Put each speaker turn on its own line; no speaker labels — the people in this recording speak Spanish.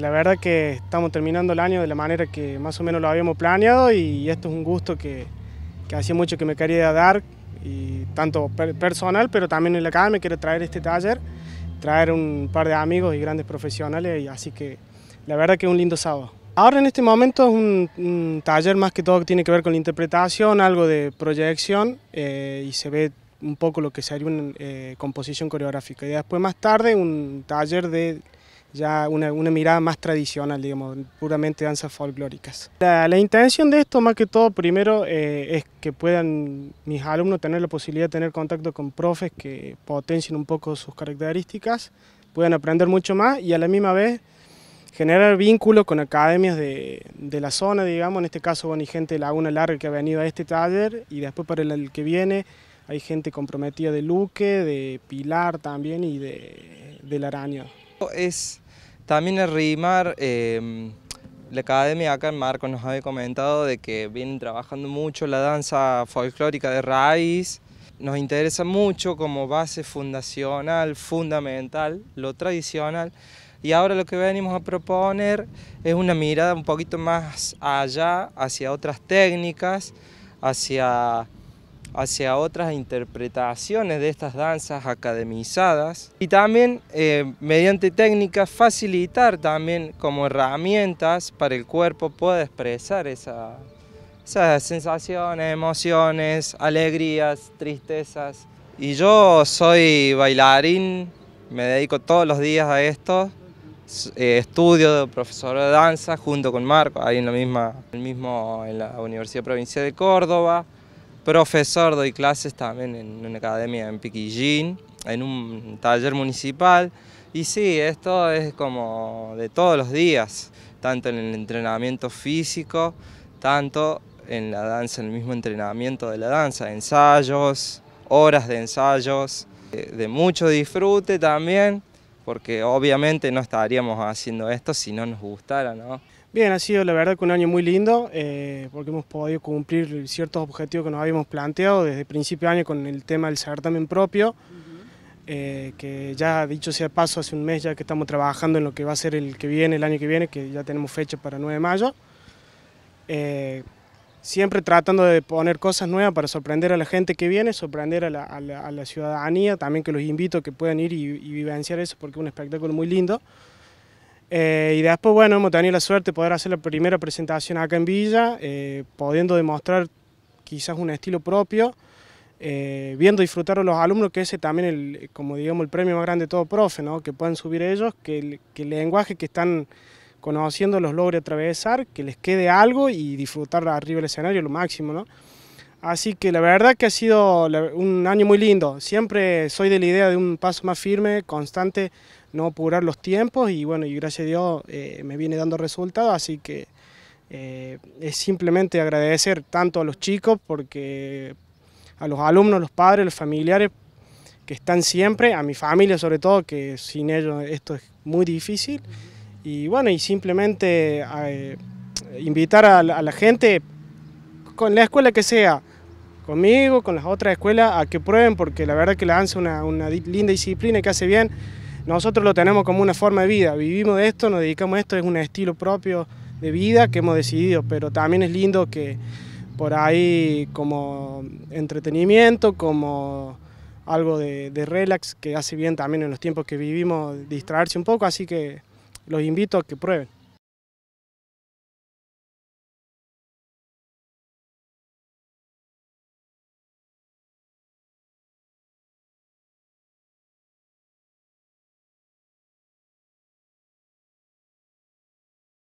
La verdad que estamos terminando el año de la manera que más o menos lo habíamos planeado y esto es un gusto que, que hacía mucho que me quería dar, y tanto personal, pero también en la me quiero traer este taller, traer un par de amigos y grandes profesionales, y así que la verdad que es un lindo sábado. Ahora en este momento es un, taller más que todo que tiene que ver con la interpretación, algo de proyección eh, y se ve un poco lo que sería una eh, composición coreográfica. Y después más tarde un taller de ya una, una, mirada más tradicional, digamos, puramente danzas folclóricas. La, la intención de esto, más que todo, primero eh, es que puedan mis alumnos tener la posibilidad de tener contacto con profes que potencien un poco sus características, puedan aprender mucho más y a la misma vez generar vínculos con academias de, de, la zona, digamos, en este caso, bueno, hay gente de Laguna Larga que ha venido a este taller y después para el, que viene hay gente comprometida de Luque, de Pilar también y de, del Araño.
Es también el RIMAR, em, la academia acá en Marco nos había comentado de que vienen trabajando mucho la danza folclórica de raíz. Nos interesa mucho como base fundacional, fundamental, lo tradicional. Y ahora lo que venimos a proponer es una mirada un poquito más allá, hacia otras técnicas, hacia hacia otras interpretaciones de estas danzas academizadas y también eh, mediante técnicas facilitar también como herramientas para el cuerpo pueda expresar esas sensaciones, emociones, alegrías, tristezas. Y yo soy bailarín, me dedico todos los días a esto, eh, estudio de profesor de danza junto con Marco, ahí en, la misma, mismo, en la Universidad Provincial de Córdoba profesor, doy clases también en una academia en Piquillín, en un taller municipal. Y sí, esto es como de todos los días, tanto en el entrenamiento físico, tanto en la danza, en el mismo entrenamiento de la danza, ensayos, horas de ensayos, eh, de mucho disfrute también porque obviamente no estaríamos haciendo esto si no nos gustara, ¿no?
Bien, ha sido la verdad que un año muy lindo, eh, porque hemos podido cumplir ciertos objetivos que nos habíamos planteado desde el principio de año con el tema del certamen propio, eh, que ya dicho sea paso, hace un mes ya que estamos trabajando en lo que va a ser el que viene, el año que viene, que ya tenemos fecha para 9 de mayo. Eh, siempre tratando de poner cosas nuevas para sorprender a la gente que viene, sorprender a la, ciudadanía, también que los invito a que puedan ir y, vivenciar eso porque es un espectáculo muy lindo. Eh, y después, bueno, hemos tenido la suerte de poder hacer la primera presentación acá en Villa, eh, pudiendo demostrar quizás un estilo propio, eh, viendo disfrutar a los alumnos, que ese también, el, como digamos, el premio más grande de todo profe, ¿no? que puedan subir ellos, que el lenguaje que están conociendo los logre atravesar, que les quede algo y disfrutar arriba del escenario lo máximo, ¿no? Así que la verdad que ha sido un año muy lindo. Siempre soy de la idea de un paso más firme, constante, no apurar los tiempos y bueno, y gracias a Dios eh, me viene dando resultados, así que eh, es simplemente agradecer tanto a los chicos, porque a los alumnos, los padres, los familiares que están siempre, a mi familia sobre todo, que sin ellos esto es muy difícil. Y bueno, y simplemente eh, invitar a la, gente, con la escuela que sea, conmigo, con las otras escuelas, a que prueben, porque la verdad que la danza una, linda disciplina y que hace bien. Nosotros lo tenemos como una forma de vida, vivimos de esto, nos dedicamos a esto, es un estilo propio de vida que hemos decidido, pero también es lindo que por ahí como entretenimiento, como algo de relax que hace bien también en los tiempos que vivimos, distraerse un poco, así que los invito a que prueben.